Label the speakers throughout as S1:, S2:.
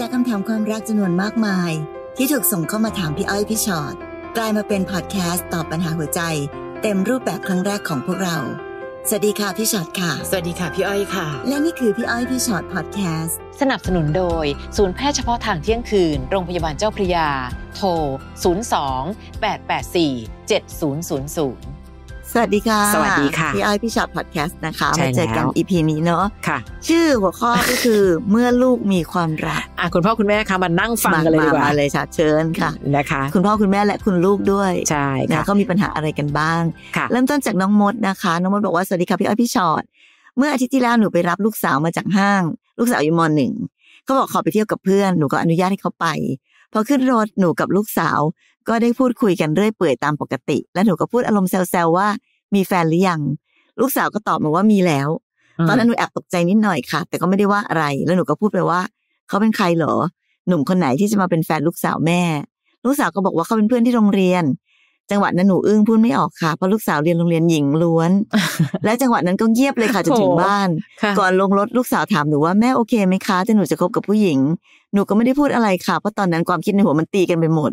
S1: จากคำถามความรักจำนวนมากมาย ที่ถูกส่งเข้ามาถามพี่อ้อยพี่ชอ็อตกลายมาเป็นพอดแคสต์ตอบปัญหาหัวใจ เต็มรูปแบบครั้งแรกของพวกเรา
S2: สวัสดีค่ะพี่ชอ็อตค่ะ สวัสดีค่ะพี่อ้อยค่ะ และนี่คือพี่อ้อยพี่ชอ็อตพอดแคสต์สนับสนุนโดย ศูนย์แพทย์เฉพาะทางเที่ยงคืน โรงพยาบาลเจ้าพระยา โทร 02 884 7000สวัสดีค่ะสวัสดีค่ะพี่อ้อยพี่
S1: ชอตพอดแคสต์นะคะมาเจอกันอี
S2: พีนี้เนาะค่ะ
S1: ชื่อหัวข้อก็คือเมื่อลูกมีความรักอ่ะคุณพ่อคุณแม่คะมานั่งฟังกันเลยดีกว่ามาเลยชาเชิญค่ะนะคะคุณพ่อคุณแม่และคุณลูกด้วยใช่ค่ะก็มีปัญหาอะไรกันบ้าง เริ่มต้นจากน้องมดนะคะ น้องมดบอกว่าสวัสดีค่ะพี่อ้อยพี่ชอตเมื่ออาทิตย์ที่แล้วหนูไปรับลูกสาวมาจากห้าง ลูกสาวอยู่มหนึ่งเขาบอกขอไปเที่ยวกับเพื่อนหนูก็อนุญาตให้เขาไปพอขึ้นรถหนูกับลูกสาว ก็ได้พูดคุยกันเรื่อยเปื่อยตามปกติ และหนูก็พูดอารมณ์แซวๆว่ามีแฟนหรือยัง ลูกสาวก็ตอบมาว่ามีแล้ว ตอนนั้นหนูแอบตกใจนิดหน่อยค่ะ แต่ก็ไม่ได้ว่าอะไร แล้วหนูก็พูดไปว่า เขาเป็นใครเหรอ หนุ่มคนไหนที่จะมาเป็นแฟนลูกสาวแม่ ลูกสาวก็บอกว่าเขาเป็นเพื่อนที่โรงเรียน จังหวะนั้นหนูอึ้งพูดไม่ออกค่ะ เพราะลูกสาวเรียนโรงเรียนหญิงล้วน และจังหวะนั้นก็เงียบเลยค่ะจนถึงบ้าน ก่อนลงรถลูกสาวถามหนูว่าแม่โอเคไหมคะที่หนูจะคบกับผู้หญิง หนูก็ไม่ได้พูดอะไรค่ะเพราะตอนนั้นความคิดในหัวมันตีกันไปหมด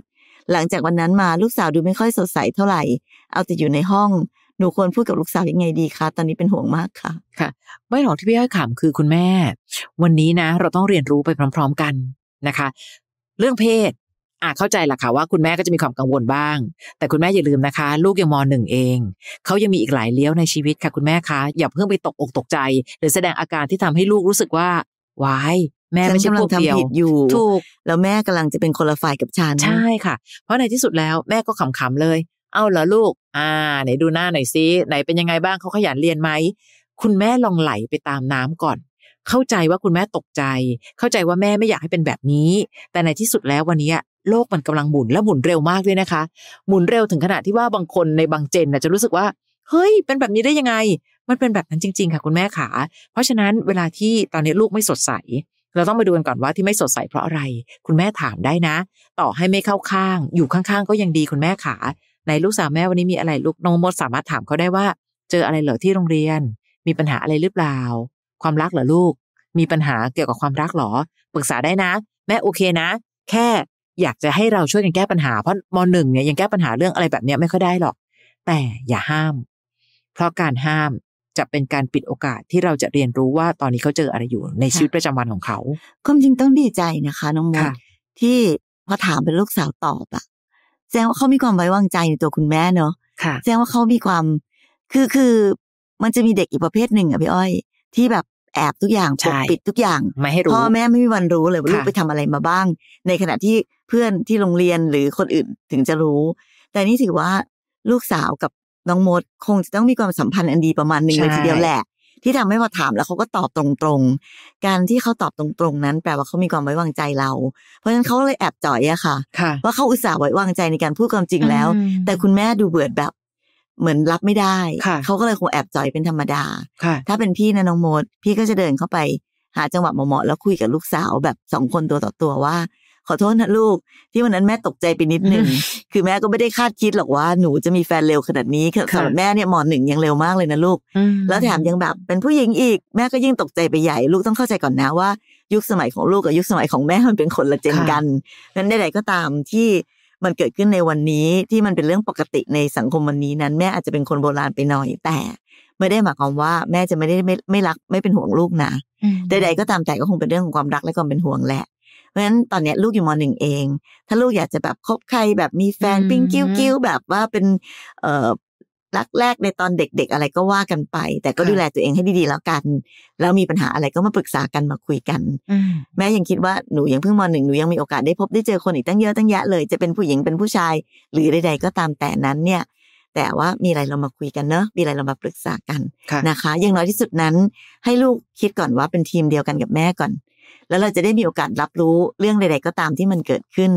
S1: หลังจากวันนั้นมาลูกสาวดูไม่ค่อยสดใสเท่าไหร่เอาแต่อยู่ในห้องหนูควรพูดกับลูกสาวยังไงดีคะ ตอนนี้เป็นห่วงมากค่ะ
S2: ค่ะ ไม่หรอกที่พี่อ้อยขำคือคุณแม่ วันนี้นะเราต้องเรียนรู้ไปพร้อมๆกันนะคะ เรื่องเพศอ่ะเข้าใจละค่ะ ว่าคุณแม่ก็จะมีความกังวลบ้าง แต่คุณแม่อย่าลืมนะคะ ลูกยังมหนึ่งเอง เขายังมีอีกหลายเลี้ยวในชีวิตค่ะ คุณแม่คะ อย่าเพิ่งไปตกอกตกใจ หรือแสดงอาการที่ทำให้ลูกรู้สึกว่าวายแม่ไม่ใช่พวกเดียวอยู่ถูกแล้วแม่กำลังจะเป็นคนละฝ่ายกับฉัน ใช่ค่ะ เพราะในที่สุดแล้วแม่ก็ขำๆเลยเอาเหรอลูก อ่า ไหนดูหน้าหน่อยซิไหนเป็นยังไงบ้างเขาขยันเรียนไหม คุณแม่ลองไหลไปตามน้ำก่อน เข้าใจว่าคุณแม่ตกใจ เข้าใจว่าแม่ไม่อยากให้เป็นแบบนี้ แต่ในที่สุดแล้ววันนี้โลกมันกำลังหมุนและหมุนเร็วมากด้วยนะคะ หมุนเร็วถึงขนาดที่ว่าบางคนในบางเจนจะรู้สึกว่า เฮ้ย เป็นแบบนี้ได้ยังไง มันเป็นแบบนั้นจริง ๆ ค่ะ คุณแม่ขาเพราะฉะนั้นเวลาที่ตอนนี้ลูกไม่สดใส เราต้องมาดูกันก่อนว่าที่ไม่สดใสเพราะอะไร คุณแม่ถามได้นะ ต่อให้ไม่เข้าข้าง อยู่ข้างๆก็ยังดีคุณแม่ขาไหนลูกสาวแม่วันนี้มีอะไรลูกน้องมดสามารถถามเขาได้ว่า เจออะไรเหรอที่โรงเรียน มีปัญหาอะไรหรือเปล่า ความรักเหรอลูก มีปัญหาเกี่ยวกับความรักหรอปรึกษาได้นะแม่โอเคนะ แค่อยากจะให้เราช่วยกันแก้ปัญหาเพราะมหนึ่งเนี่ยยังแก้ปัญหาเรื่องอะไรแบบนี้ไม่ค่อยได้หรอก แต่อย่าห้าม เพราะการห้ามจะเป็นการปิดโอกาสที่เราจะเรียนรู้ว่าตอนนี้เขาเจออะไรอยู่ในชีวิตประจำวันของเขาความจริงต้องดีใจนะคะน้องมดที่พอถามเป็นลูกสาวตอบอะแสดงว่าเข
S1: ามีความไว้วางใจในตัวคุณแม่เนาะแสดงว่าเขามีความ คือ คือ มันจะมีเด็กอีกประเภทหนึ่งอะพี่อ้อย ที่แบบแอบทุกอย่างปกปิดทุกอย่าง ไม่ให้รู้ พ่อแม่ไม่มีวันรู้เลยว่าลูกไปทำอะไรมาบ้าง ในขณะที่เพื่อนที่โรงเรียนหรือคนอื่นถึงจะรู้ แต่นี่ถือว่าลูกสาวกับน้องมดคงจะต้องมีความสัมพันธ์อันดีประมาณหนึ่งเลยทีเดียวแหละที่ทำให้พอถามแล้วเขาก็ตอบตรงๆ การที่เขาตอบตรงๆ นั้นแปลว่าเขามีความไว้วางใจเรา เพราะฉะนั้นเขาเลยแอบจ่อยอะค่ะ ว่าเขาอุตส่าห์ไว้วางใจในการพูดความจริงแล้ว แต่คุณแม่ดูเบื่อแบบ เหมือนรับไม่ได้เขาก็เลยคงแอบจ่อยเป็นธรรมดาถ้าเป็นพี่นะน้องโมดพี่ก็จะเดินเข้าไป หาจังหวะเหมาะๆแล้วคุยกับลูกสาวแบบสองคนตัวต่อตัวว่าขอโทษนะลูกที่วันนั้นแม่ตกใจไปนิดนึง คือแม่ก็ไม่ได้คาดคิดหรอกว่าหนูจะมีแฟนเร็วขนาดนี้สำหรับแม่เนี่ยหมอหนึ่งยังเร็วมากเลยนะลูก แล้วแถมยังแบบ เป็นผู้หญิงอีก แม่ก็ยิ่งตกใจไปใหญ่ ลูกต้องเข้าใจก่อนนะว่ายุคสมัยของลูกกับยุคสมัยของแม่มันเป็นคนละเจนกันนั้นใดๆก็ตามที่มันเกิดขึ้นในวันนี้ที่มันเป็นเรื่องปกติในสังคมวันนี้นั้น แม่อาจจะเป็นคนโบราณไปหน่อยแต่ ไม่ได้หมายความว่าแม่จะไม่ได้ไม่ไม่รักไม่เป็นห่วงลูกนะใดๆก็ตามแต่ก็คงเป็นเรื่องของความรักและความเป็นห่วงแหละพราะฉะนั้นตอนเนี้ยลูกอยู่มหนึ่งเอง ถ้าลูกอยากจะแบบคบใครแบบมีแฟนปิ้งกิ้วกิ้วแบบว่าเป็น เอ่อรักแรกในตอนเด็กๆอะไรก็ว่ากันไป แต่ก็ดูแลตัวเองให้ดีๆแล้วกัน แล้วมีปัญหาอะไรก็มาปรึกษากันมาคุยกัน แม่ยังคิดว่าหนูยังเพิ่งมหนึ่งหนูยังมีโอกาสได้พบได้เจอคนอีกตั้งเยอะตั้งแยะเลยจะเป็นผู้หญิง เป็นผู้ชายหรือใดๆก็ตามแต่นั้นเนี่ยแต่ว่ามีอะไรเรามาคุยกันเนอะมีอะไรเรามาปรึกษากันนะคะอย่างน้อยที่สุดนั้น ให้ลูกคิดก่อนว่าเป็นทีมเดียวกันกับแม่ก่อนแล้วเราจะได้มีโอกาสรับรู้เรื่องใดๆก็ตามที่มันเกิดขึ้น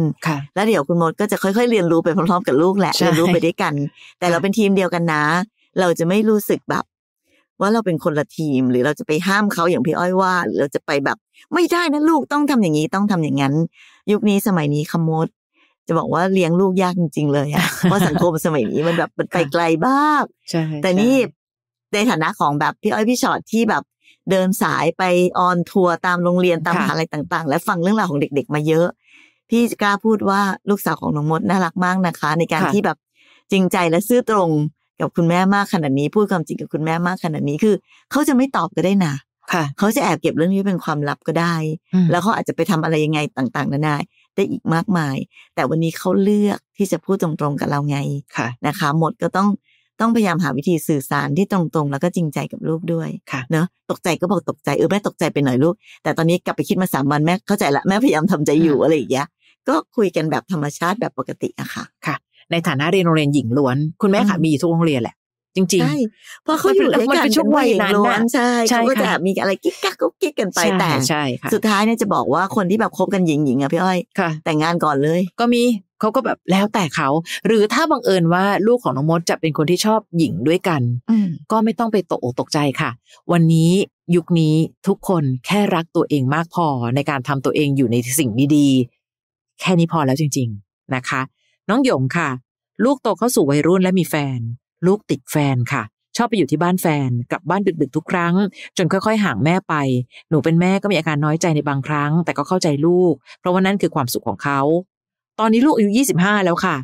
S1: แล้วเดี๋ยวคุณมดก็จะค่อยๆเรียนรู้ไปพร้อมๆ กับลูกแหละ เรียนรู้ไปด้วยกัน แต่เราเป็นทีมเดียวกันนะ เราจะไม่รู้สึกแบบ ว่าเราเป็นคนละทีม หรือเราจะไปห้ามเขาอย่างพี่อ้อยว่าหรือเราจะไปแบบไม่ได้นะลูกต้องทำอย่างนี้ต้องทำอย่างนั้น ยุคนี้สมัยนี้ขมด จะบอกว่าเลี้ยงลูกยากจริงๆ เลยอะเพราะสังคมสมัยนี้มันแบบมันไปไกลมาก แต่นี่ในฐานะของแบบพี่อ้อยพี่ชอดที่แบบเดินสายไปออนทัวร์ตามโรงเรียนตามมหาลัยต่าง ๆ และฟังเรื่องราวของเด็กๆ มาเยอะ พี่กล้าพูดว่าลูกสาวของน้องมด น่ารักมากนะคะ ในการที่แบบจริงใจและซื่อตรงกับคุณแม่มากขนาดนี้พูดความจริงกับคุณแม่มากขนาดนี้คือเขาจะไม่ตอบก็ได้นะเขาจะแอบเก็บเรื่องนี้เป็นความลับก็ได้ แล้วเขาอาจจะไปทำอะไรยังไงต่างๆนานาได้อีกมากมาย แต่วันนี้เขาเลือกที่จะพูดตรงๆกับเราไงนะคะหมดก็ต้องต้องพยายามหาวิธีสื่อสารที่ตรงๆแล้วก็จริงใจกับลูกด้วยค่ะเนาะตกใจก็บอกตกใจเออ แม่ตกใจไปหน่อยลูก แต่ตอนนี้กลับไปคิดมาสามวันแม่เข้าใจละแม่พยายามทำใจอยู่อะไรอย่างเงี้ยก็คุยกันแบบธรรมชาติแบบปกติอะค่ะค่ะ
S2: ในฐานะเรียนโรงเรียนหญิงล้วน คุณแม่ค่ะมีทุกโรงเรียนแหละจริงๆใช่
S1: เพราะเขาอยู่ด้วยกันเป็นช่วงวัยนั้นใช่เขาก็จะมีอะไรกิ๊กกักก็กิ๊กกันไปแต่สุดท้ายเนี่ยจะบอกว่า
S2: คนที่แบบคบกันหญิงหญิงอะพี่อ้อยแต่งงานก่อนเลยก็มีเขาก็แบบแล้วแต่เขา หรือถ้าบังเอิญว่าลูกของน้องมดจะเป็นคนที่ชอบหญิงด้วยกันก็ไม่ต้องไปตกอกตกใจค่ะ วันนี้ยุคนี้ทุกคนแค่รักตัวเองมากพอในการทำตัวเองอยู่ในสิ่งดีๆแค่นี้พอแล้วจริง ๆ นะคะ น้องหยงค่ะ ลูกโตเข้าสู่วัยรุ่นและมีแฟน ลูกติดแฟนค่ะ ชอบไปอยู่ที่บ้านแฟนกลับบ้านดึกๆทุกครั้ง จนค่อย ๆห่างแม่ไป หนูเป็นแม่ก็มีอาการน้อยใจในบางครั้ง แต่ก็เข้าใจลูก เพราะว่านั่นคือความสุขของเขาตอนนี้ลูกอายุ 25 แล้วค่ะ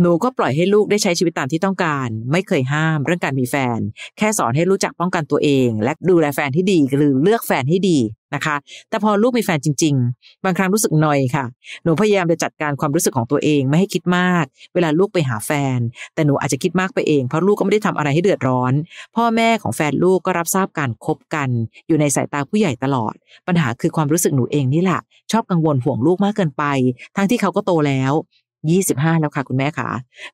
S2: หนูก็ปล่อยให้ลูกได้ใช้ชีวิตตามที่ต้องการ ไม่เคยห้ามเรื่องการมีแฟน แค่สอนให้รู้จักป้องกันตัวเอง และดูแลแฟนที่ดีหรือเลือกแฟนให้ดีนะคะแต่พอลูกมีแฟนจริง ๆ บางครั้งรู้สึกหน่อยค่ะ หนูพยายามจะจัดการความรู้สึกของตัวเองไม่ให้คิดมาก เวลาลูกไปหาแฟน แต่หนูอาจจะคิดมากไปเอง เพราะลูกก็ไม่ได้ทำอะไรให้เดือดร้อน พ่อแม่ของแฟนลูกก็รับทราบการคบกัน อยู่ในสายตาผู้ใหญ่ตลอด ปัญหาคือความรู้สึกหนูเองนี่แหละชอบกังวลห่วงลูกมากเกินไป ทั้งที่เขาก็โตแล้ว 25 แล้วค่ะคุณแม่ค่ะ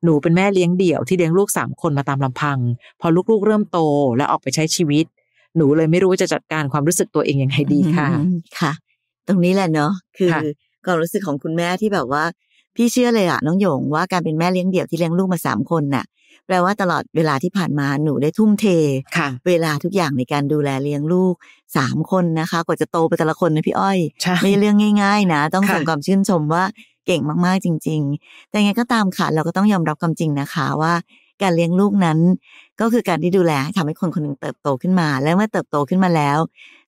S2: หนูเป็นแม่เลี้ยงเดี่ยวที่เลี้ยงลูกสามคนมาตามลำพังพอลูกๆเริ่มโตและออกไปใช้ชีวิตหนูเลยไม่รู้จะจัดการความรู้สึกตัวเองยังไงดีค่ะ ค่ะ ตรงนี้แหละเน
S1: าะ คือความรู้สึกของคุณแม่ที่แบบว่า พี่เชื่อเลยอะน้องหยง ว่าการเป็นแม่เลี้ยงเดี่ยวที่เลี้ยงลูกมาสามคนน่ะแปลว่าตลอดเวลาที่ผ่านมาหนูได้ทุ่มเทค่ะ เวลาทุกอย่างในการดูแลเลี้ยงลูกสามคนนะคะ กว่าจะโตไปแต่ละคนนะพี่อ้อยไม่่เรื่องง่าย ๆนะต้องส่งความชื่นชมว่าเก่งมากๆจริง ๆ แต่ไงก็ตามค่ะ เราก็ต้องยอมรับความจริงนะคะ ว่าการเลี้ยงลูกนั้นก็คือการที่ดูแลทำให้คนคนนึงเติบโตขึ้นมา แล้วเมื่อเติบโตขึ้นมาแล้ว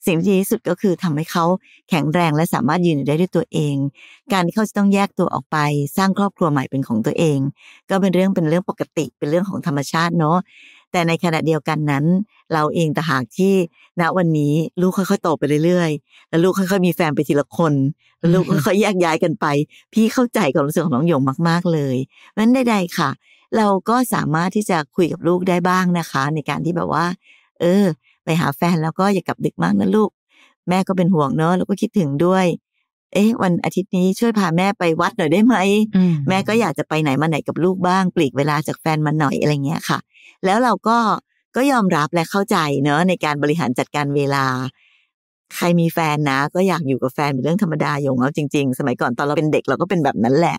S1: สิ่งที่ดีที่สุดก็คือทำให้เขาแข็งแรงและสามารถยืนอยู่ได้ด้วยตัวเอง การที่เขาจะต้องแยกตัวออกไป สร้างครอบครัวใหม่เป็นของตัวเอง ก็เป็นเรื่องเป็นเรื่องปกติเป็นเรื่องของธรรมชาติเนาะแต่ในขณะเดียวกันนั้น เราเองแต่หากที่ณวันนี้ ลูกค่อยๆโตไปเรื่อยๆ แล้วลูกค่อยๆมีแฟนไปทีละคนลูกค่อยๆแยกย้ายกันไป พี่เข้าใจความรู้สึกของน้องหยงมากๆเลยเพราะนั้นใดๆค่ะเราก็สามารถที่จะคุยกับลูกได้บ้างนะคะ ในการที่แบบว่า เออ ไปหาแฟนแล้วก็อย่ากลับดึกมากนะ ลูก แม่ก็เป็นห่วงเนอะ แล้วก็คิดถึงด้วย เอ๊ะ วันอาทิตย์นี้ช่วยพาแม่ไปวัดหน่อยได้ไหมแม่ก็อยากจะไปไหนมาไหนกับลูกบ้าง ปลีกเวลาจากแฟนมาหน่อยอะไรเงี้ยค่ะ แล้วเราก็ก็ยอมรับและเข้าใจเนอะในการบริหารจัดการเวลา ใครมีแฟนนะก็อยากอยู่กับแฟนเป็นเรื่องธรรมดาอย่งเอาจริงๆ สมัยก่อนตอนเราเป็นเด็กเราก็เป็นแบบนั้นแหละ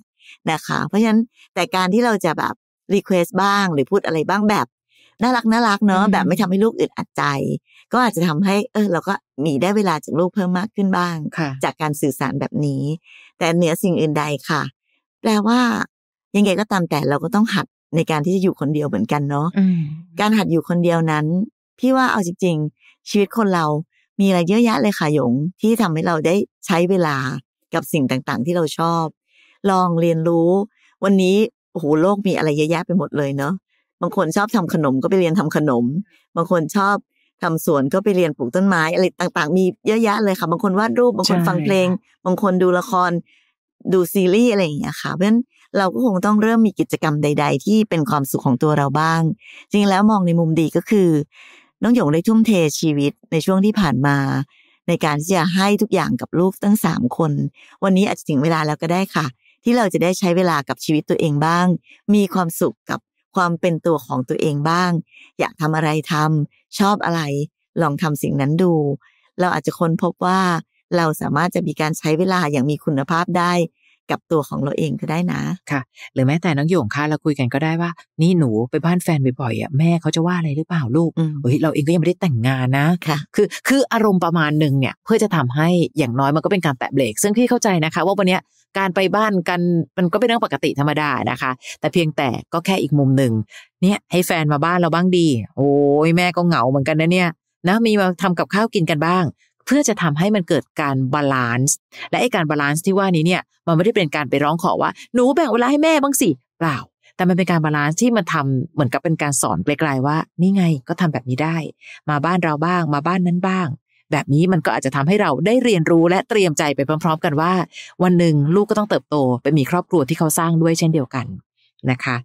S1: นะคะ เพราะฉะนั้นแต่การที่เราจะแบบรีเควสบ้าง หรือพูดอะไรบ้างแบบ น่ารักน่ารักเนาะแบบไม่ทำให้ลูกอึดอัดใจ ก็อาจจะทำให้ เออ เราก็มีได้เวลาจากลูกเพิ่มมากขึ้นบ้างจากการสื่อสารแบบนี้ แต่ เหนือสิ่งอื่นใดค่ะ แปลว่า ยังไงก็ตามแต่เราก็ต้องหัดในการที่จะอยู่คนเดียวเหมือนกันเนาะการหัดอยู่คนเดียวนั้น พี่ว่าเอาจริงๆชีวิตคนเรามีอะไรเยอะแยะเลยค่ะหยงที่ทำให้เราได้ใช้เวลากับสิ่งต่างๆ ที่เราชอบ ลองเรียนรู้ วันนี้โอ้โหโลกมีอะไรเยอะแยะไปหมดเลยเนาะบางคนชอบทำขนมก็ไปเรียนทำขนม บางคนชอบทำสวนก็ไปเรียนปลูกต้นไม้อะไรต่าง ๆมีเยอะแยะ เลยค่ะบางคนวาดรูปบางคนฟังเพลง บางคนดูละครดูซีรีส์อะไรอย่างเงี้ยค่ะเพราะฉะนั้นเราก็คงต้องเริ่มมีกิจกรรมใด ๆ ที่เป็นความสุขของตัวเราบ้างจริงแล้วมองในมุมดีก็คือน้องหยงได้ทุ่มเทชีวิตในช่วงที่ผ่านมา ในการที่จะให้ทุกอย่างกับลูกตั้งสามคนวันนี้อาจจะถึงเวลาแล้วก็ได้ค่ะที่เราจะได้ใช้เวลากับชีวิตตัวเองบ้าง มีความสุขกับความเป็นตัวของตัวเองบ้าง อยากทำอะไรทำ ชอบอะไร ลองทำสิ่งนั้นดู เราอาจจะค้นพบว่า เราสามารถจะมีการใช้เวลา
S2: อย่างมีคุณภาพได้กับตัวของเราเองก็ได้นะค่ะ หรือแม้แต่น้องโยงค่ะเราคุยกันก็ได้ว่า นี่หนูไปบ้านแฟนบ่อยๆอ่ะแม่เขาจะว่าอะไรหรือเปล่าลูกเฮ้ยเราเองก็ยังไม่ได้แต่งงานนะค่ะคือคืออารมณ์ประมาณหนึ่งเนี่ยเพื่อจะทำให้อย่างน้อยมันก็เป็นการแตะเบรกซึ่งพี่เข้าใจนะคะ ว่าวันเนี้ยการไปบ้านกันมันก็เป็นเรื่องปกติธรรมดานะคะ แต่เพียงแต่ก็แค่อีกมุมหนึ่งเนี่ยให้แฟนมาบ้านเราบ้างดี โอ้ยแม่ก็เหงาเหมือนกันนะเนี่ย นะมีมาทำกับข้าวกินกันบ้างพื่อจะทำให้มันเกิดการบาลานซ์และไอการบาลานซ์ที่ว่านี้เนี่ยมันไม่ได้เป็นการไปร้องขอว่าหนูแบ่งเวลาให้แม่บ้างสิเปล่า แต่มันเป็นการบาลานซ์ที่มันทำเหมือนกับเป็นการสอนไกลๆว่านี่ไงก็ทำแบบนี้ได้มาบ้านเราบ้างมาบ้านนั้นบ้าง แบบนี้มันก็อาจจะทำให้เราได้เรียนรู้และเตรียมใจไปพร้อมๆ กันว่า วันหนึ่งลูกก็ต้องเติบโตไปมีครอบครัวที่เขาสร้างด้วยเช่นเดียวกันนะคะ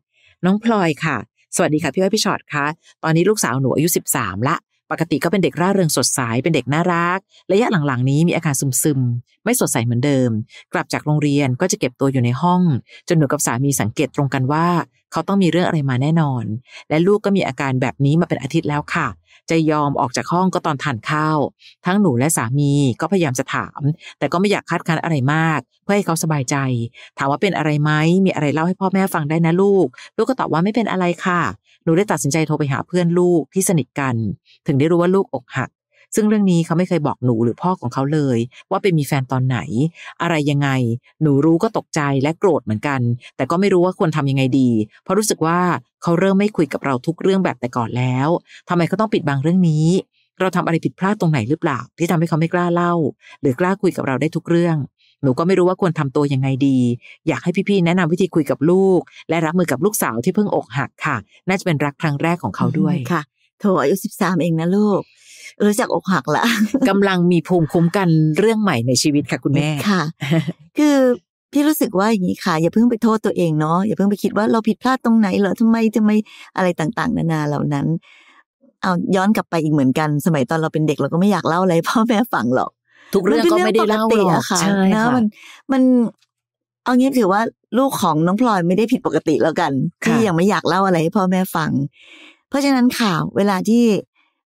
S2: น้องพลอยค่ะ สวัสดีค่ะพี่ว่ายพี่ชอ็อตคะตอนนี้ลูกสาวหนูอายุ13ละปกติก็เป็นเด็กร่าเริงสดใสเป็นเด็กน่ารักระยะหลังๆนี้มีอาการซึมซึมไม่สดใสเหมือนเดิม กลับจากโรงเรียนก็จะเก็บตัวอยู่ในห้อง จนหนูกับสามีสังเกตตรงกันว่า เขาต้องมีเรื่องอะไรมาแน่นอน และลูกก็มีอาการแบบนี้มาเป็นอาทิตย์แล้วค่ะจะยอมออกจากห้องก็ตอนทานข้าวทั้งหนูและสามีก็พยายามจะถาม แต่ก็ไม่อยากคาดคั้นอะไรมาก เพื่อให้เขาสบายใจ ถามว่าเป็นอะไรไหมมีอะไรเล่าให้พ่อแม่ฟังได้นะลูกลูกก็ตอบว่าไม่เป็นอะไรค่ะหนูได้ตัดสินใจโทรไปหาเพื่อนลูกที่สนิทกัน ถึงได้รู้ว่าลูกอกหัก ซึ่งเรื่องนี้เขาไม่เคยบอกหนูหรือพ่อของเขาเลย ว่าไปมีแฟนตอนไหน อะไรยังไงหนูรู้ก็ตกใจและโกรธเหมือนกัน แต่ก็ไม่รู้ว่าควรทำยังไงดี เพราะรู้สึกว่าเขาเริ่มไม่คุยกับเราทุกเรื่องแบบแต่ก่อนแล้ว ทำไมเขาต้องปิดบังเรื่องนี้ เราทำอะไรผิดพลาดตรงไหนหรือเปล่าที่ทำให้เขาไม่กล้าเล่า หรือกล้าคุยกับเราได้ทุกเรื่องหนูก็ไม่รู้ว่าควรทำตัวยังไงดี อยากให้พี่ๆแนะนำวิธีคุยกับลูก และรับมือกับลูกสาวที่เพิ่งอกหักค่ะ น่าจะเป็นรักครั้งแรกของเขาด้วยค่ะ โถอายุสิบสามเองนะลูก รู้จักอกหักละกำลังมีภูมิคุ้มกันเรื่องใหม่ในชีวิตค่ะคุณแม่ ค่ะ
S1: คือพี่รู้สึกว่าอย่างนี้ค่ะ อย่าเพิ่งไปโทษตัวเองเนาะอย่าเพิ่งไปคิดว่าเราผิดพลาดตรงไหนเหรอทำไมทำไมอะไรต่างๆ นานาเหล่านั้น เอาย้อนกลับไปอีกเหมือนกัน สมัยตอนเราเป็นเด็กเราก็ไม่อยากเล่าอะไรพ่อแม่ฟังหรอกทุกเรื่องก็ไม่ได้เล่าหรอกใช่ค่ะมันมันเอางี้ถือว่าลูกของน้องพลอยไม่ได้ผิดปกติแล้วกันที่ยังไม่อยากเล่าอะไรให้พ่อแม่ฟัง เพราะฉะนั้นค่ะเวลาที่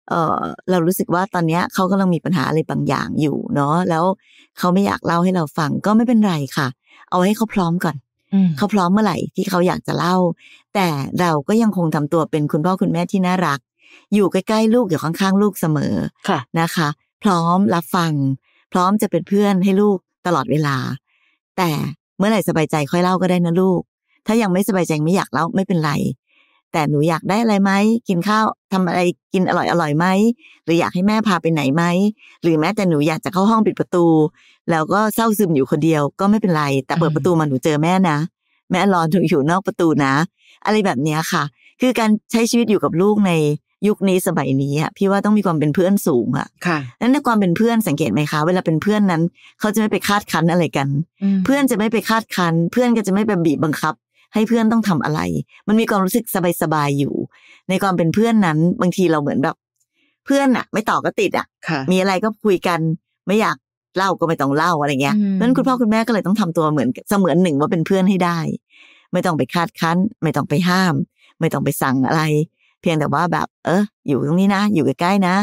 S1: เออเรารู้สึกว่าตอนเนี้ยเขากำลังมีปัญหาอะไรบางอย่างอยู่ เนาะแล้วเขาไม่อยากเล่าให้เราฟัง ก็ไม่เป็นไรค่ะ เอาให้เขาพร้อมก่อนเขาพร้อมเมื่อไหร่ที่เขาอยากจะเล่า แต่เราก็ยังคงทำตัวเป็นคุณพ่อคุณแม่ที่น่ารัก อยู่ใกล้ๆลูกอยู่ข้างๆลูกเสมอค่ะนะคะ พร้อมรับฟังพร้อมจะเป็นเพื่อนให้ลูกตลอดเวลา แต่เมื่อไหร่สบายใจค่อยเล่าก็ได้นะลูก ถ้ายังไม่สบายใจไม่อยากเล่าไม่เป็นไร แต่หนูอยากได้อะไรไหม กินข้าวทำอะไรกินอร่อยอร่อยไหม หรืออยากให้แม่พาไปไหนไหม หรือแม้แต่หนูอยากจะเข้าห้องปิดประตู แล้วก็เศร้าซึมอยู่คนเดียวก็ไม่เป็นไร แต่เปิดประตูมาหนูเจอแม่นะแม่รอหนูอยู่นอกประตูนะ อะไรแบบนี้ค่ะ คือการใช้ชีวิตอยู่กับลูกในยุคนี้ สมัยนี้อ่ะพี่ว่าต้องมีความเป็นเพื่อนสูงอ่ะค่ะนั้นในความเป็นเพื่อนสังเกตไหมคะ เวลาเป็นเพื่อนนั้น เขาจะไม่ไปคาดคั้น อะไรกัน เพื่อนจะไม่ไปคาดคั้น เพื่อนก็จะไม่ไปบีบบังคับ ให้เพื่อนต้องทำอะไร มันมีความรู้สึกสบายๆอยู่ ในความเป็นเพื่อนนั้นบางทีเราเหมือนแบบ เพื่อนอ่ะ ไม่ต่อก็ติดอ่ะ มีอะไรก็คุยกัน ไม่อยากเล่าก็ไม่ต้องเล่าอะไรเงี้ยเพราะนั้นคุณพ่อคุณแม่ก็เลยต้องทำตัวเหมือนเสมือนหนึ่งว่าเป็นเพื่อนให้ได้ ไม่ต้องไปคาดคั้น ไม่ต้องไปห้าม ไม่ต้องไปสั่งอะไรเพียงแต่ว่าแบบ เออ อยู่ตรงนี้นะ อยู่ใกล้ๆนะ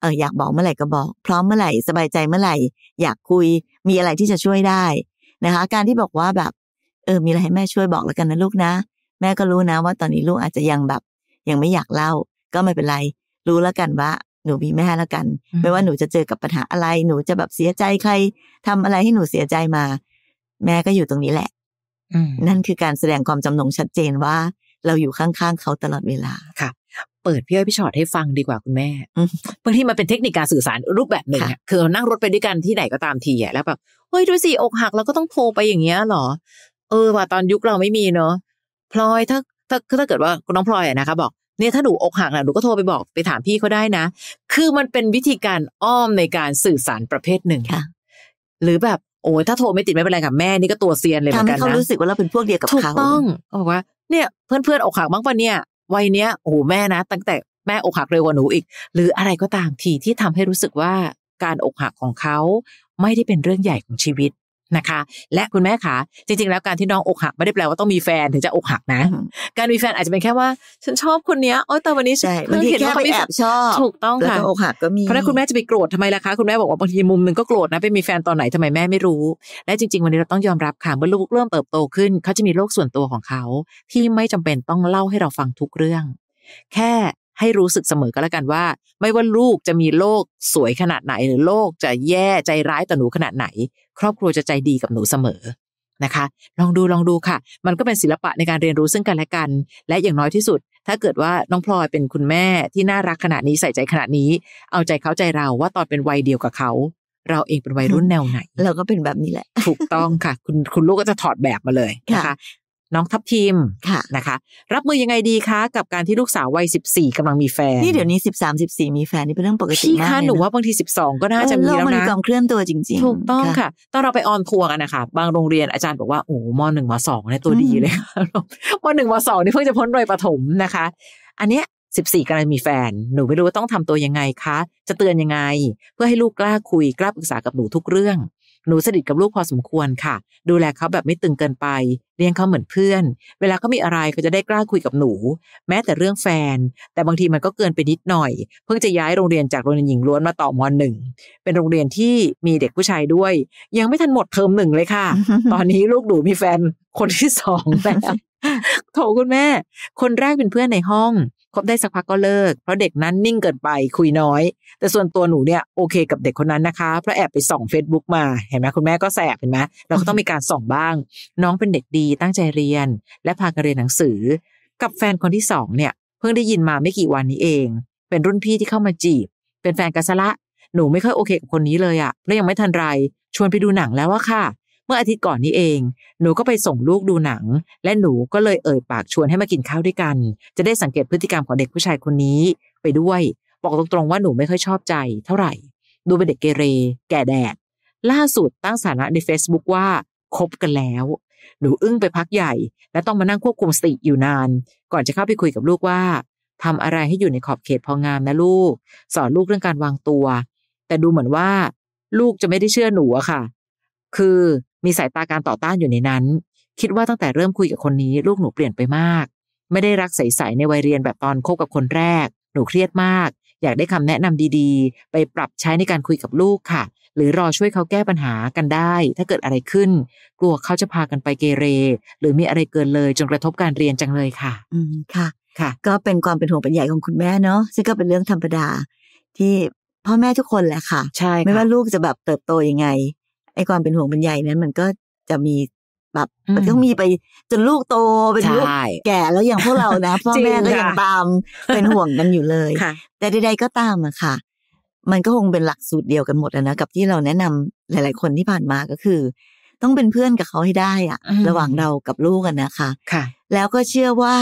S1: เอออยากบอกเมื่อไหร่ก็บอก พร้อมเมื่อไหร่สบายใจเมื่อไหร่ อยากคุย มีอะไรที่จะช่วยได้นะคะ การที่บอกว่าแบบ เออ มีอะไรให้แม่ช่วยบอกแล้วกันนะลูกนะ แม่ก็รู้นะ ว่าตอนนี้ลูกอาจจะยังแบบ ยังไม่อยากเล่า ก็ไม่เป็นไรรู้แล้วกันว่าหนูมีแม่แล้วกัน ไม่ว่าหนูจะเจอกับปัญหาอะไรหนูจะแบบเสียใจใคร ทำอะไรให้หนูเสียใจมา แม่ก็อยู่ตรงนี้แหละนั่นคือการแสดงความจำนงชัดเจนว่า
S2: เราอยู่ข้างๆ เขาตลอดเวลา ค่ะ เปิดพี่อ้อยพี่ชอตให้ฟังดีกว่าคุณแม่บางที่มันเป็นเทคนิคการสื่อสารรูปแบบหนึ่งคือเรานั่งรถไปด้วยกันที่ไหนก็ตามทีอะแล้วแบบเฮ้ยดูสิอกหักเราก็ต้องโทรไปอย่างเงี้ยหรอ เออว่าตอนยุคเราไม่มีเนาะพลอยถ้าถ้าถ้าเกิดว่าน้องพลอยนะคะบอกเนี่ยถ้าหนูอกหักนะหนูก็โทรไปบอกไปถามพี่เขาได้นะ คือมันเป็นวิธีการอ้อมในการสื่อสารประเภทหนึ่งค่ะ หรือแบบโอ้ยถ้าโทรไม่ติดไม่เป็นไรกับแม่นี่ก็ตัวเซียนเลยเหมือนกันนะทำให้เขารู้สึกว่าเราเป็นพวกเดียวกับเขาถูกต้องบอกว่าเนี่ยเพื่อนเพื่อนอกหักบ้างปะเนี่ยวัยเนี้ยโอ้แม่นะตั้งแต่แม่อกหักเร็วกว่าหนูอีก หรืออะไรก็ตามทีที่ทำให้รู้สึกว่า การอกหักของเขา ไม่ได้เป็นเรื่องใหญ่ของชีวิตนะคะและคุณแม่ขาจริง ๆ แล้วการที่น้องอกหักไม่ได้แปลว่าต้องมีแฟนถึงจะอกหักนะ การมีแฟนอาจจะเป็นแค่ว่า ฉันชอบคนเนี้ยโอยแต่วันนี้ใช่บางทีแค่ไปแอบชอบถูกต้องค่ะอกหักก็มีเพราะนั้นคุณแม่จะไปโกรธทำไมล่ะคะคุณแม่บอกว่าบางทีมุมหนึ่งก็โกรธนะไปมีแฟนตอนไหนทำไมแม่ไม่รู้ และ จริง ๆ วันนี้เราต้องยอมรับค่ะเมื่อลูกเริ่มเติบโต ขึ้นเขาจะมีโลกส่วนตัวของเขาที่ไม่จำเป็นต้องเล่าให้เราฟังทุกเรื่อง แค่ให้รู้สึกเสมอก็แล้วกันว่า ไม่ว่าลูกจะมีโลกสวยขนาดไหน หรือโลกจะแย่ใจร้ายต่อหนูขนาดไหน ครอบครัวจะใจดีกับหนูเสมอนะคะ ลองดูลองดูค่ะ มันก็เป็นศิลปะในการเรียนรู้ซึ่งกันและกัน และอย่างน้อยที่สุด ถ้าเกิดว่าน้องพลอยเป็นคุณแม่ที่น่ารักขนาดนี้ใส่ใจขนาดนี้ เอาใจเขาใจเราว่าตอนเป็นวัยเดียวกับเขา เราเองเป็นวัยรุ่นแนวไหน เราก็เป็นแบบนี้แหละ ถูกต้องค่ะ คุณคุณลูกก็จะถอดแบบมาเลยนะคะน้องทับทีมค่ะ นะคะ รับมือยังไงดีคะกับการที่ลูกสาววัยสิบสี่กำลังมีแฟน นี่เดี๋ยวนี้สิบสามสิบสี่มีแฟนนี่เป็นเรื่องปกติมากพี่คะหนูว่าบางทีสิบสองก็น่าจะมีแล้วนะมันกำเคลื่อนตัวจริงๆ ถูกต้องค่ะ ตอนเราไปออนทัวร์กันนะคะ บางโรงเรียนอาจารย์บอกว่า โอ้มหนึ่งมสองเนี่ยตัวดีเลยมหนึ่งมสองนี่เพิ่งจะพ้นรอยประถมนะคะ อันเนี้ยสิบสี่กำลังมีแฟน หนูไม่รู้ว่าต้องทำตัวยังไงคะ จะเตือนยังไง เพื่อให้ลูกกล้าคุยกล้าปรึกษากับหนูทุกเรื่องหนูสนิท กับลูกพอสมควรค่ะ ดูแลเขาแบบไม่ตึงเกินไปเลี้ยงเขาเหมือนเพื่อน เวลาเขามีอะไรเขาจะได้กล้าคุยกับหนู แม้แต่เรื่องแฟน แต่บางทีมันก็เกินไปนิดหน่อยเพิ่งจะย้ายโรงเรียนจากโรงเรียนหญิงล้วนมาต่อมอนหนึ่งเป็นโรงเรียนที่มีเด็กผู้ชายด้วย ยังไม่ทันหมดเทอมหนึ่งเลยค่ะตอนนี้ลูกหนูมีแฟน คนที่สองแล้วโถคุณแม่ คนแรกเป็นเพื่อนในห้องคบได้สักพักก็เลิกเพราะเด็กนั้นนิ่งเกินไปคุยน้อย แต่ส่วนตัวหนูเนี่ยโอเคกับเด็กคนนั้นนะคะเพราะแอบไปส่อง Facebook มา เห็นไหมคุณแม่ก็แสบเห็นไหมเราก็ต้องมีการส่องบ้างน้องเป็นเด็กดีตั้งใจเรียน และพากันเรียนหนังสือ กับแฟนคนที่สองเนี่ยเพิ่งได้ยินมาไม่กี่วันนี้เอง เป็นรุ่นพี่ที่เข้ามาจีบ เป็นแฟนกันซะละหนูไม่ค่อยโอเคกับคนนี้เลยอะ่ะแล้วยังไม่ทันไรชวนไปดูหนังแล้วว่าค่ะเมื่ออาทิตย์ก่อนนี้เอง หนูก็ไปส่งลูกดูหนัง และหนูก็เลยเอ่ยปากชวนให้มากินข้าวด้วยกัน จะได้สังเกตพฤติกรรมของเด็กผู้ชายคนนี้ไปด้วย บอกตรงๆว่าหนูไม่ค่อยชอบใจเท่าไหร่ ดูเป็นเด็กเกเร แก่แดด ล่าสุดตั้งสถานะใน Facebook ว่า คบกันแล้ว หนูอึ้งไปพักใหญ่ และต้องมานั่งควบคุมสติอยู่นาน ก่อนจะเข้าไปคุยกับลูกว่าทำอะไรให้อยู่ในขอบเขตพองามนะลูก สอนลูกเรื่องการวางตัว แต่ดูเหมือนว่า ลูกจะไม่ได้เชื่อหนูอะค่ะ คือมีสายตาการต่อต้านอยู่ในนั้น คิดว่าตั้งแต่เริ่มคุยกับคนนี้ลูกหนูเปลี่ยนไปมาก ไม่ได้รักใสๆในวัยเรียนแบบตอนคบกับคนแรก หนูเครียดมาก อยากได้คำแนะนำดี ๆ ไปปรับใช้ในการคุยกับลูกค่ะ หรือรอช่วยเขาแก้ปัญหากันได้ ถ้าเกิดอะไรขึ้น กลัวเขาจะพากันไปเกเร หรือมีอะไรเกินเลยจนกระทบการเรียนจังเลยค่ะ
S1: อืม ค่ะ ค่ะ ก็เป็นความเป็นห่วงเป็นใหญ่ของคุณแม่เนาะ ซึ่งก็เป็นเรื่องธรรมดา ที่พ่อแม่ทุกคนแหละค่ะใช่ไม่ว่าลูกจะแบบเติบโตยังไงไอ้ความเป็นห่วงเป็นใยนั้นมันก็จะมีแบบ มันต้องมีไปจนลูกโตเป็นลูกแก่แล้วอย่างพวกเรานะพ่อแม่ก็ยังตามเป็นห่วงกันอยู่เลยแต่ใดๆก็ตามอะค่ะ มันก็คงเป็นหลักสูตรเดียวกันหมดนะกับที่เราแนะนำหลาย ๆ คนที่ผ่านมาก็คือ ต้องเป็นเพื่อนกับเขาให้ได้อะระหว่างเรากับลูกกันนะคะ ค่ะ แล้วก็เชื่อว่า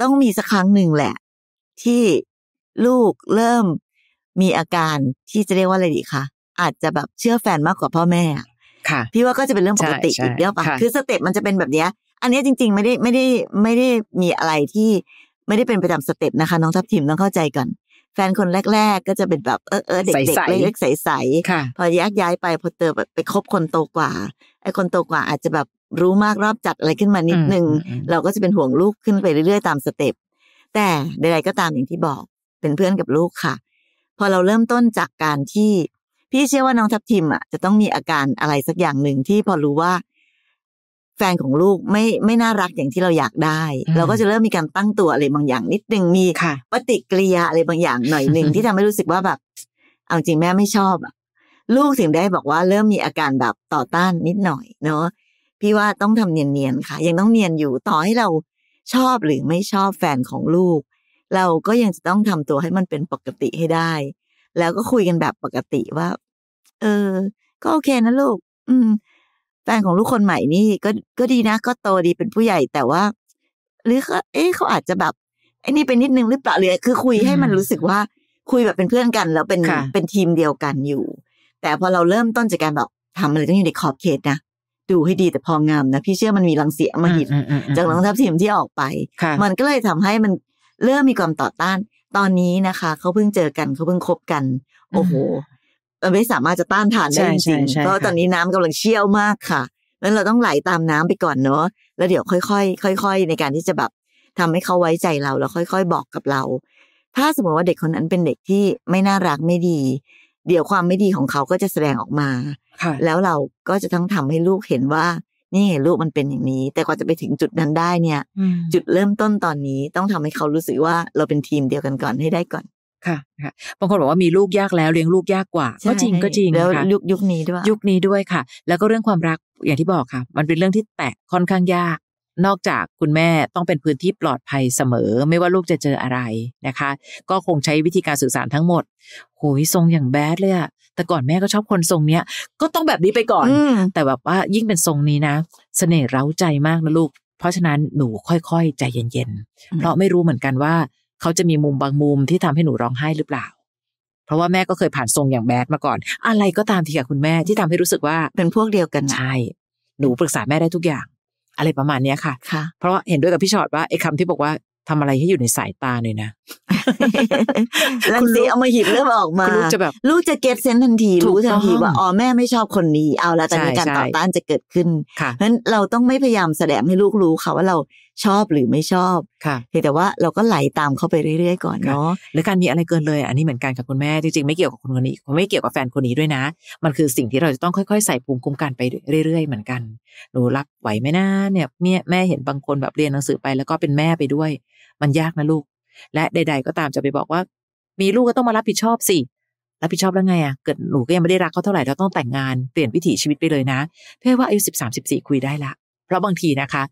S1: ต้องมีสักครั้งหนึ่งแหละ ที่ลูกเริ่มมีอาการที่จะเรียกว่าอะไรดีคะอาจจะแบบเชื่อแฟนมากกว่าพ่อแม่ค่ะพี่ว่าก็จะเป็นเรื่องปกติอีกเดียวปะคือสเต็ปมันจะเป็นแบบเนี้ยอันนี้จริง ๆไม่ได้ไม่ได้ไม่ได้มีอะไรที่ไม่ได้เป็นไปตามสเต็ปนะคะ น้องทัพทิมต้องเข้าใจก่อน แฟนคนแรกๆ ก็จะเป็นแบบเออเด็กๆเล็กๆใสๆพอแยกย้ายไปพอเจอแบบไปคบคนโตกว่าไอ้คนโตกว่า อาจจะแบบรู้มากรอบจัดอะไรขึ้นมานิดนึง เราก็จะเป็นห่วงลูกขึ้นไปเรื่อย ๆตามสเต็ปแต่ใดๆก็ตามอย่างที่บอกเป็นเพื่อนกับลูกค่ะ พอเราเริ่มต้นจากการที่พี่เชื่อว่าน้องทับทิมอ่ะ จะต้องมีอาการอะไรสักอย่างหนึ่งที่พอรู้ว่า แฟนของลูกไม่ไม่น่ารักอย่างที่เราอยากได้ เราก็จะเริ่มมีการตั้งตัวอะไรบางอย่างนิดนึงมีปฏิกิริยาอะไรบางอย่างหน่อยหนึ่งที่ทำให้รู้สึกว่าแบบเอาจริงแม่ไม่ชอบอ่ะ ลูกถึงได้บอกว่า เริ่มมีอาการแบบต่อต้านนิดหน่อยเนาะพี่ว่าต้องทำเนียนๆค่ะ ยังต้องเนียนอยู่ต่อให้เราชอบหรือไม่ชอบแฟนของลูก เราก็ยังจะต้องทำตัวให้มันเป็นปกติให้ได้แล้วก็คุยกันแบบปกติว่า เออ ก็โอเคนะลูกอืมแฟนของลูกคนใหม่นี่ ก็ก็ดีนะ ก็โตดีเป็นผู้ใหญ่แต่ว่า หรือเขาเอ๊ะเขาอาจจะแบบไอ้นี่เป็นนิดนึงหรือเปล่าเลย คือคุยให้มันรู้สึกว่าคุยแบบเป็นเพื่อนกัน แล้วเป็นเป็นทีมเดียวกันอยู่ แต่พอเราเริ่มต้นจากการแบบทำอะไรต้องอยู่ในขอบเขตนะ ดูให้ดีแต่พองามนะ พี่เชื่อมันมีรังเสียมาหิดจากรองทัพทีมที่ออกไป มันก็เลยทำให้มันเริ่มมีความต่อต้านตอนนี้นะคะเขาเพิ่งเจอกันเขาเพิ่งคบกันโอ้โหมันไม่สามารถจะต้านทานได้จริงๆเพราะตอนนี้น้ำกำลังเชี่ยวมากค่ะนั้นเราต้องไหลตามน้ำไปก่อนเนาะแล้วเดี๋ยวค่อยๆค่อย ๆ ในการที่จะแบบทำให้เขาไว้ใจเราแล้วค่อยๆบอกกับเรา ถ้าสมมติว่าเด็กคนนั้นเป็นเด็กที่ไม่น่ารักไม่ดี เดี๋ยวความไม่ดีของเขาก็จะแสดงออกมาแล้วเราก็จะต้องทำให้ลูกเห็นว่านี่ ลูกมันเป็นอย่างนี้แต่กว่าจะไปถึงจุดนั้นได้เนี่ยจุดเริ่มต้นตอนนี้ ต้องทำให้เขารู้สึกว่าเราเป็นทีมเดียวกันก่อนให้ได้ก่อนค่ะค่ะบางคนบอกว่ามี
S2: ลูกยากแล้วเลี้ยงลูกยากกว่า ก็จริงก็จริงแล้วยุคยุคนี้ด้วยยุคนี้ด้วยค่ะ แล้วก็เรื่องความรักอย่างที่บอกค่ะ มันเป็นเรื่องที่แตกค่อนข้างยาก นอกจากคุณแม่ต้องเป็นพื้นที่ปลอดภัยเสมอ ไม่ว่าลูกจะเจออะไรนะคะ ก็คงใช้วิธีการสื่อสารทั้งหมดโหยทรงอย่างแบดเลยอะแต่ก่อนแม่ก็ชอบคนทรงเนี้ยก็ต้องแบบนี้ไปก่อนแต่แบบว่ายิ่งเป็นทรงนี้นะ เสน่ห์เร้าใจมากนะลูกเพราะฉะนั้นหนูค่อยๆใจเย็นๆเพราะไม่รู้เหมือนกันว่า เขาจะมีมุมบางมุมที่ทำให้หนูร้องไห้หรือเปล่าเพราะว่าแม่ก็เคยผ่านทรงอย่างแบดมาก่อน อะไรก็ตามที่กับคุณแม่ที่ทำให้รู้สึกว่าเป็นพวกเดียวกันใช่หนูปรึกษาแม่ได้ทุกอย่าง อะไรประมาณนี้ค่ะ เพราะเห็นด้วยกับพี่ชอดว่าไอ้คาที่บอกว่าทำอะไรให้อยู่ในสายตาหน่อยนะ
S1: ลังสีเอามาหิบเริ่มออกมา ลูกจะแบบลูกจะเก็ตเซนทันที รู้ทันทีว่าอ๋อแม่ไม่ชอบคนนี้ เอาละแต่มีการต่อต้านจะเกิดขึ้น เพราะฉะนั้นเราต้องไม่พยายามแสดงให้ลูกรู้ค่ะว่าเราชอบหรือไม่ชอบ
S2: ค่ะเพียงแต่ว่าเราก็ไหลตามเข้าไปเรื่อยๆ ก่อนเนาะหรือการมีอะไรเกินเลยอันนี้เหมือนกันกับคุณแม่ จริง ๆไม่เกี่ยวกับคนคนนี้ ไม่เกี่ยวกับแฟนคนนี้ด้วยนะ มันคือสิ่งที่เราจะต้องค่อยๆ ใส่ภูมิคุ้มกันไปเรื่อย ๆเหมือนกัน หนูรับไหวไหมนะเนี่ยแม่เห็นบางคนแบบเรียนหนังสือไป แล้วก็เป็นแม่ไปด้วย มันยากนะลูก และใด ๆ ก็ตามจะไปบอกว่ามีลูกก็ต้องมารับผิดชอบสิ รับผิดชอบแล้วไงอะ่ะ เกิดหนูก็ยังไม่ได้รักเขาเท่าไหร่เราต้องแต่งงาน เปลี่ยนวิถีชีวิตไปเลยนะเพื่อว่าอายุสิบสามสิบสี่คุยได้ละเพราะบางทีนะคะ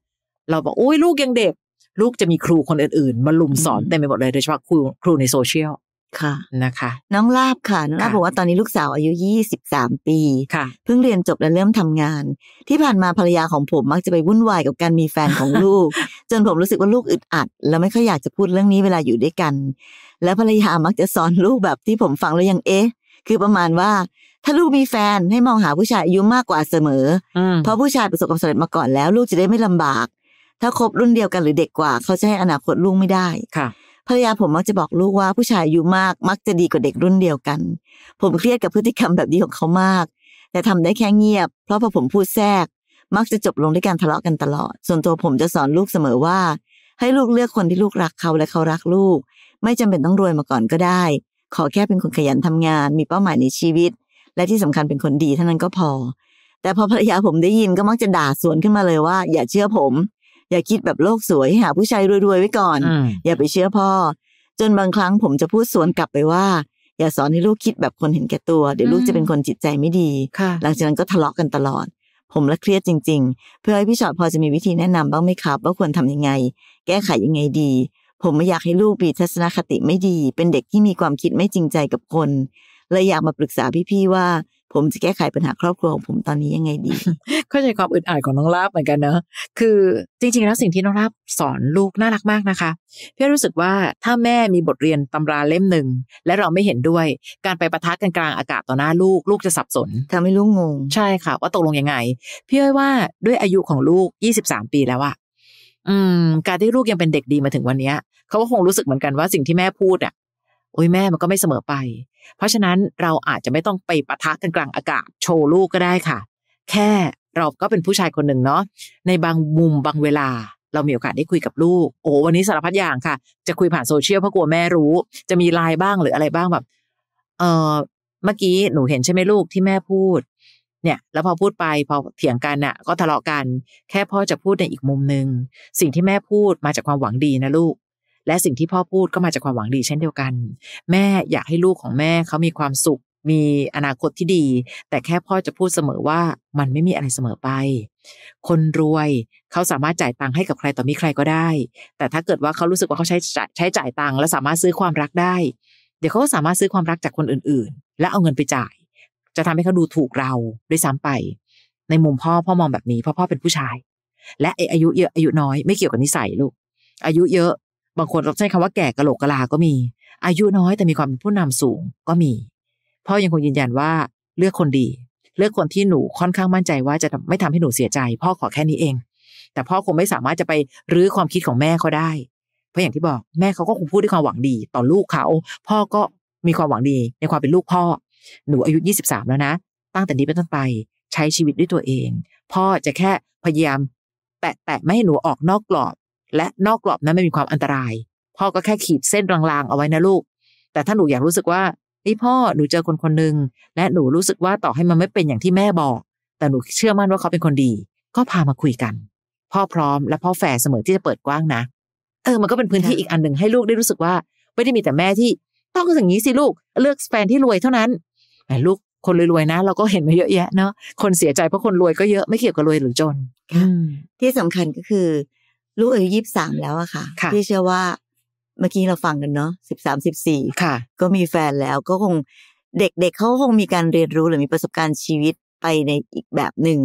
S2: เราบอกโอ้ยลูกยังเด็กลูกจะมีครูคนอื่นๆ มาลุมสอนเต็มไปหมดเลยโดยเฉพาะครูครูในโซเชียลค่ะนะคะ น้อง
S1: ลาบค่ะ น้องลาบบอกว่าตอนนี้ลูกสาวอายุ 23 ปีค่ะ เพิ่งเรียนจบและเริ่มทำงาน ที่ผ่านมาภรรยาของผมมักจะไปวุ่นวายกับการมีแฟนของลูก จนผมรู้สึกว่าลูกอึดอัด และไม่ค่อยอยากจะพูดเรื่องนี้เวลาอยู่ด้วยกัน และภรรยามักจะสอนลูกแบบที่ผมฟังแล้วยังเอ๊ะคือประมาณว่า ถ้าลูกมีแฟนให้มองหาผู้ชายอายุมากกว่าเสมอ เพราะผู้ชายประสบความสำเร็จมาก่อน แล้วลูกจะได้ไม่ลำบากถ้าคบรุ่นเดียวกันหรือเด็กกว่าเขาจะให้อนาคตลูกไม่ได้ค่ะภรรยาผมมักจะบอกลูกว่าผู้ชายอายุมากมักจะดีกว่าเด็กรุ่นเดียวกัน ผมเครียดกับพฤติกรรมแบบนี้ของเขามาก แต่ทำได้แค่เงียบเพราะพอผมพูดแทรก มักจะจบลงด้วยการทะเลาะกันตลอด ส่วนตัวผมจะสอนลูกเสมอว่า ให้ลูกเลือกคนที่ลูกรักเขาและเขารักลูก ไม่จำเป็นต้องรวยมาก่อนก็ได้ ขอแค่เป็นคนขยันทำงาน มีเป้าหมายในชีวิต และที่สำคัญเป็นคนดีเท่านั้นก็พอ แต่พอภรรยาผมได้ยินก็มักจะด่าสวนขึ้นมาเลยว่า อย่าเชื่อผมอย่าคิดแบบโลกสวยหา ผู้ชายรวยๆไว้ก่อน อย่าไปเชื่อพ่อ จนบางครั้ง ผมจะพูดสวนกลับไปว่า อย่าสอนให้ลูกคิดแบบคนเห็นแก่ตัวเดี๋ยวลูกจะเป็นคนจิตใจไม่ดีหลังจากนั้นก็ทะเลาะกันตลอด ผมละเครียดจริง ๆเพื่อให้พี่ชอดพอจะมีวิธีแนะนำบ้างไหมครับ ว่าควรทํำยังไง แก้ไขยังไงดี ผมไม่อยากให้ลูกปีทัศนคติไม่ดี เป็นเด็กที่มีความคิดไม่จริงใจกับคนเลยอยากมาปรึกษาพี่ๆว่าผมจะแก้ไขปัญหาครอบครัวของผมตอนนี้ยังไงดี
S2: เข้าใจความอึดอัดของน้องลาบเหมือนกันเนอะ คือ จริงๆ แล้วสิ่งที่น้องลาบสอนลูกน่ารักมากนะคะ พี่รู้สึกว่าถ้าแม่มีบทเรียนตำราเล่มหนึ่ง และเราไม่เห็นด้วย การไปประทะกันกลางอากาศต่อหน้าลูก ลูกจะสับสน ทำให้ลูกงง ใช่ค่ะ ว่าตกลงยังไงพี่ว่าด้วยอายุของลูก23ปีแล้วอะอืม การที่ลูกยังเป็นเด็กดีมาถึงวันเนี้ยเขาก็คงรู้สึกเหมือนกันว่าสิ่งที่แม่พูดอะโอ้ยแม่มันก็ไม่เสมอไปเพราะฉะนั้นเราอาจจะไม่ต้องไปปะทะกันกลางอากาศโชว์ลูกก็ได้ค่ะ แค่เราก็เป็นผู้ชายคนหนึ่งเนาะในบางมุมบางเวลาเรามีโอกาสได้คุยกับลูก โอ้วันนี้สารพัดอย่างค่ะ จะคุยผ่านโซเชียลเพราะกลัวแม่รู้ จะมีไลน์บ้างหรืออะไรบ้างแบบเออเมื่อกี้หนูเห็นใช่ไหมลูกที่แม่พูด เนี่ย แล้วพอพูดไปพอเถียงกันน่ะก็ทะเลาะกัน แค่พ่อจะพูดในอีกมุมหนึ่งสิ่งที่แม่พูดมาจากความหวังดีนะลูกและสิ่งที่พ่อพูดก็มาจากความหวังดีเช่นเดียวกัน แม่อยากให้ลูกของแม่เขามีความสุข มีอนาคตที่ดี แต่แค่พ่อจะพูดเสมอว่ามันไม่มีอะไรเสมอไป คนรวยเขาสามารถจ่ายตังค์ให้กับใครต่อมีใครก็ได้ แต่ถ้าเกิดว่าเขารู้สึกว่าเขาใช้ใช้จ่ายตังค์และสามารถซื้อความรักได้ เดี๋ยวเขาก็สามารถซื้อความรักจากคนอื่น ๆ และเอาเงินไปจ่าย จะทำให้เขาดูถูกเราด้วยซ้ำไป ในมุมพ่อพ่อมองแบบนี้เพราะพ่อเป็นผู้ชาย และไออายุเยอะอายุน้อยไม่เกี่ยวกับนิสัยลูก อายุเยอะบางคนเราใช้คำว่าแก่กระโหลกกลา ก็มี อายุน้อยแต่มีความเป็นผู้นำสูงก็มี พ่อยังคงยืนยันว่าเลือกคนดี เลือกคนที่หนูค่อนข้างมั่นใจว่าจะไม่ทำให้หนูเสียใจ พ่อขอแค่นี้เอง แต่พ่อคงไม่สามารถจะไปรื้อความคิดของแม่เขาได้ เพราะอย่างที่บอกแม่เขาก็คงพูดด้วยความหวังดี ต่อลูกเขา พ่อก็มีความหวังดีในความเป็นลูกพ่อหนูอายุ 23 แล้วนะ ตั้งแต่นี้เป็นต้นไปใช้ชีวิตด้วยตัวเอง พ่อจะแค่พยายามแตะแตะไม่ให้หนูออกนอกกรอบและนอกกรอบนั้นไม่มีความอันตราย พ่อก็แค่ขีดเส้นลางๆเอาไว้นะลูก แต่ถ้าหนูอยากรู้สึกว่านี่พ่อหนูเจอคนคนหนึ่งและหนูรู้สึกว่าต่อให้มันไม่เป็นอย่างที่แม่บอก แต่หนูเชื่อมั่นว่าเขาเป็นคนดี ก็พามาคุยกันพ่อพร้อม และพ่อแฝดเสมอที่จะเปิดกว้างนะ เออ มันก็เป็นพื้นที่อีกอันหนึ่งให้ลูกได้รู้สึกว่า ไม่ได้มีแต่แม่ที่ต้องอย่างนี้สิลูก เลือกแฟนที่รวยเท่านั้น แต่ลูก คนรวยๆนะ เราก็เห็นมาเยอะแยะเนาะคนเสียใจเพราะคนรวยก็เยอะไม่เกี่ยวกับรวยหรือจน
S1: ที่สำคัญก็คือลูกอายุยี่สามแล้วอะค่ะพี่เชื่อว่าเมื่อกี้เราฟังกันเนาะสิบสามสิบสี่ก็มีแฟนแล้วก็คงเด็กๆเเขาคงมีการเรียนรู้หรือมีประสบการณ์ชีวิตไปในอีกแบบหนึ่ง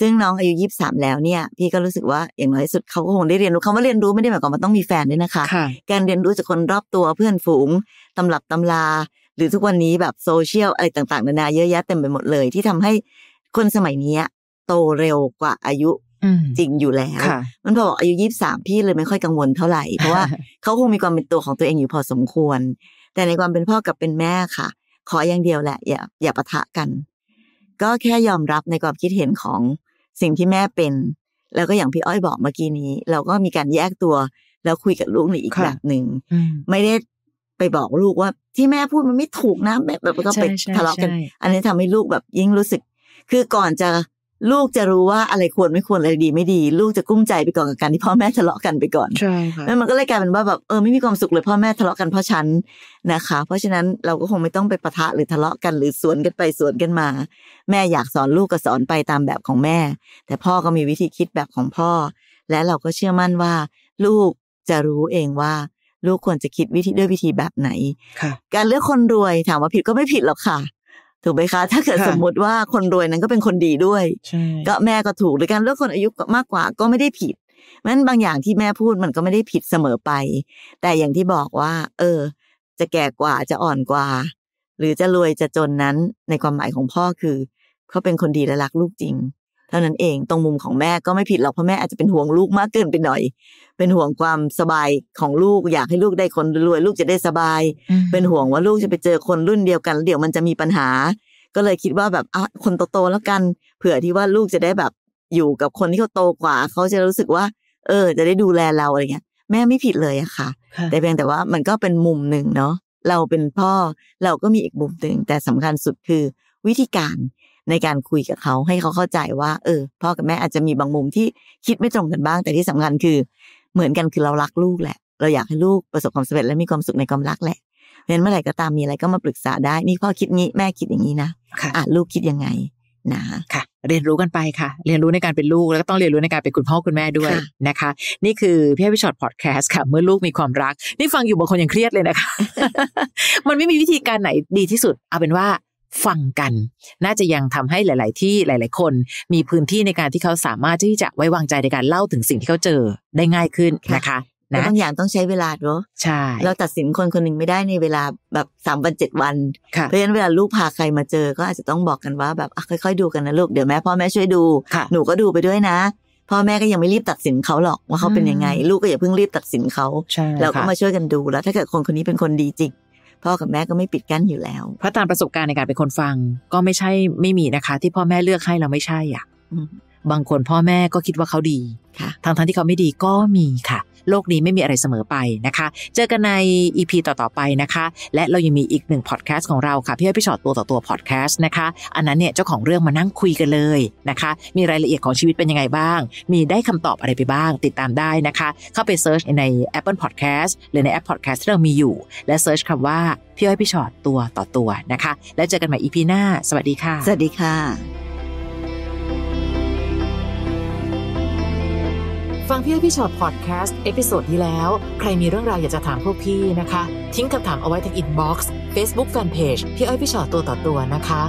S1: ซึ่งน้องอายุยี่สามแล้วเนี่ย พี่ก็รู้สึกว่าอย่างน้อยสุดเขาก็คงได้เรียนรู้คำว่าเรียนรู้ไม่ได้หมายความว่าต้องมีแฟนด้วยนะคะการเรียนรู้จากคนรอบตัวเพื่อนฝูงตำรับตำลาหรือทุกวันนี้แบบโซเชียลอะไรต่างๆนานา เยอะแยะเต็มไปหมดเลย ที่ทำให้คนสมัยนี้โตเร็วกว่าอายุจริงอยู่แล้วมันพอบอกอายุยี่สามพี่เลยไม่ค่อยกังวลเท่าไหร่เพราะว่าเขาคงมีความเป็นตัวของตัวเองอยู่พอสมควร แต่ในความเป็นพ่อกับเป็นแม่ค่ะ ขออย่างเดียวแหละ อย่าอย่าปะทะกัน ก็แค่ยอมรับในความคิดเห็นของสิ่งที่แม่เป็น แล้วก็อย่างพี่อ้อยบอกเมื่อกี้นี้ เราก็มีการแยกตัวแล้วคุยกับลูกในอีกแบบหนึ่งไม่ได้ไปบอกลูกว่าที่แม่พูดมันไม่ถูกนะแบบก็ไปทะเลาะกัน อันนี้ทำให้ลูกแบบยิ่งรู้สึก คือก่อนจะลูกจะรู้ว่าอะไรควรไม่ควรอะไรดีไม่ดี ลูกจะกุ้มใจไปก่อนกับการที่พ่อแม่ทะเลาะกันไปก่อนใช่ค่ะแล้วมันก็เลยกลายเป็นว่าแบบเออไม่มีความสุขเลยพ่อแม่ทะเลาะกันเพราะฉันนะคะ เพราะฉะนั้นเราก็คงไม่ต้องไปปะทะหรือทะเลาะกัน หรือสวนกันไปสวนกันมา แม่อยากสอนลูกก็สอนไปตามแบบของแม่ แต่พ่อก็มีวิธีคิดแบบของพ่อ และเราก็เชื่อมั่นว่า ลูกจะรู้เองว่า ลูกควรจะคิดวิธีด้วยวิธีแบบไหนการเลือกคนรวยถามว่าผิดก็ไม่ผิดหรอกค่ะถูกไหมคะถ้าเกิดสมมติว่าคนรวยนั้นก็เป็นคนดีด้วยก็แม่ก็ถูกหรือการเลือกคนอายุมากกว่า ก็ไม่ได้ผิดเพราะฉะนั้นบางอย่างที่แม่พูดมันก็ไม่ได้ผิดเสมอไป แต่อย่างที่บอกว่า เออ จะแก่กว่าจะอ่อนกว่า หรือจะรวยจะจนนั้นในความหมายของพ่อคือเขาเป็นคนดีและรักลูกจริงเท่านั้นเอง ตรงมุมของแม่ก็ไม่ผิดหรอก เพราะแม่อาจจะเป็นห่วงลูกมากเกินไปหน่อย เป็นห่วงความสบายของลูก อยากให้ลูกได้คนรวย ลูกจะได้สบาย เป็นห่วงว่าลูกจะไปเจอคนรุ่นเดียวกัน เดี๋ยวมันจะมีปัญหา ก็เลยคิดว่าแบบอ่ะคนโตๆแล้วกัน เผื่อที่ว่าลูกจะได้แบบอยู่กับคนที่เขาโตกว่า เขาจะรู้สึกว่า เออ จะได้ดูแลเราอะไรเงี้ย แม่ไม่ผิดเลยอะค่ะ แต่เพียงแต่ว่ามันก็เป็นมุมหนึ่งเนาะ เราเป็นพ่อเราก็มีอีกมุมหนึ่ง แต่สำคัญสุดคือวิธีการในการคุยกับเขาให้เขาเข้าใจว่าเออพ่อกับแม่อาจจะมีบางมุมที่คิดไม่ตรงกันบ้าง แต่ที่สำคัญคือเหมือนกันคือเรารักลูกแหละเราอยากให้ลูกประสบความสำเร็จและมีความสุขในความรักแหละเพราะฉะนั้นเมื่อไหร่ก็ตามมีอะไรก็มาปรึกษาได้ นี่
S2: พ่อคิดงี้แม่คิดอย่างนี้นะค่ะลูกคิดยังไงนะค่ะ เรียนรู้กันไปค่ะ เรียนรู้ในการเป็นลูกแล้วก็ต้องเรียนรู้ในการเป็นคุณพ่อคุณแม่ด้วยนะคะ นี่คือพี่พิชอตพอดแคสต์ค่ะ เมื่อลูกมีความรัก นี่ฟังอยู่บางคนยังเครียดเลยนะคะ มันไม่มีวิธีการไหนดีที่สุด เอาเป็นว่าฟังกัน น่าจะยังทำให้หลายๆที่หลาย ๆ คนมีพื้นที่ในการที่เขาสามารถที่จะไว้วางใจในการเล่าถึงสิ่งที่เขาเจอได้ง่ายขึ้นนะคะนะบางอย่า
S1: งต้องใช้เวลาเนาะใช่เราตัดสินคนคนหนึ่งไม่ได้ในเวลาแบบสามวันเจ็ดวัน เพราะฉะนั้นเวลาลูกพาใครมาเจอ ก็อาจจะต้องบอกกันว่าแบบค่อยๆดูกันนะลูกเดี๋ยวแม่พ่อแม่ช่วยดูหนูก็ดูไปด้วยนะพ่อแม่ก็ยังไม่รีบตัดสินเขาหรอกว่าเขาเป็นยังไงลูกก็อย่าเพิ่งรีบตัดสินเขา
S2: เราก็มาช่วยกันดูแล้วถ้าเกิดคนคนนี้เป็นคนดีจริงพ่อกับแม่ก็ไม่ปิดกั้นอยู่แล้ว เพราะตามประสบการณ์ในการเป็นคนฟัง ก็ไม่ใช่ไม่มีนะคะ ที่พ่อแม่เลือกให้เราไม่ใช่อ่ะ บางคนพ่อแม่ก็คิดว่าเขาดีทั้งทั้งที่เขาไม่ดีก็มีค่ะโลกนี้ไม่มีอะไรเสมอไป นะคะ เจอกันใน EP ต่อ ๆ ไปนะคะ และเรายังมีอีกหนึ่งพอดแคสต์ของเรา ค่ะ พี่อ้พี่ชอตตัวต่อตัวพอดแคสต์นะคะ อันนั้นเนี่ย เจ้าของเรื่องมานั่งคุยกันเลยนะคะ มีรายละเอียดของชีวิตเป็นยังไงบ้าง มีได้คำตอบอะไรไปบ้าง ติดตามได้นะคะ เข้าไปเซิร์ชใน Apple Podcast หรือในแอปพอดแคสต์ที่เรามีอยู่ และเซิร์ชคำว่าพี่อ้พี่ชอตตัวต่อตัวนะคะ แล้วเจอกันใหม่ EP หน้า สวัสดีค่ะ สวัสดีค่ะฟังพี่อ้อยพี่ชอตพอดแคสต์เอพิโซดที่แล้ว ใครมีเรื่องราวอยากจะถามพวกพี่นะคะ ทิ้งคำถามเอาไว้ที่อินบ็อกซ์เฟซบุ๊กแฟนเพจพี่อ้อยพี่ชอตตัวต่อตัวนะคะ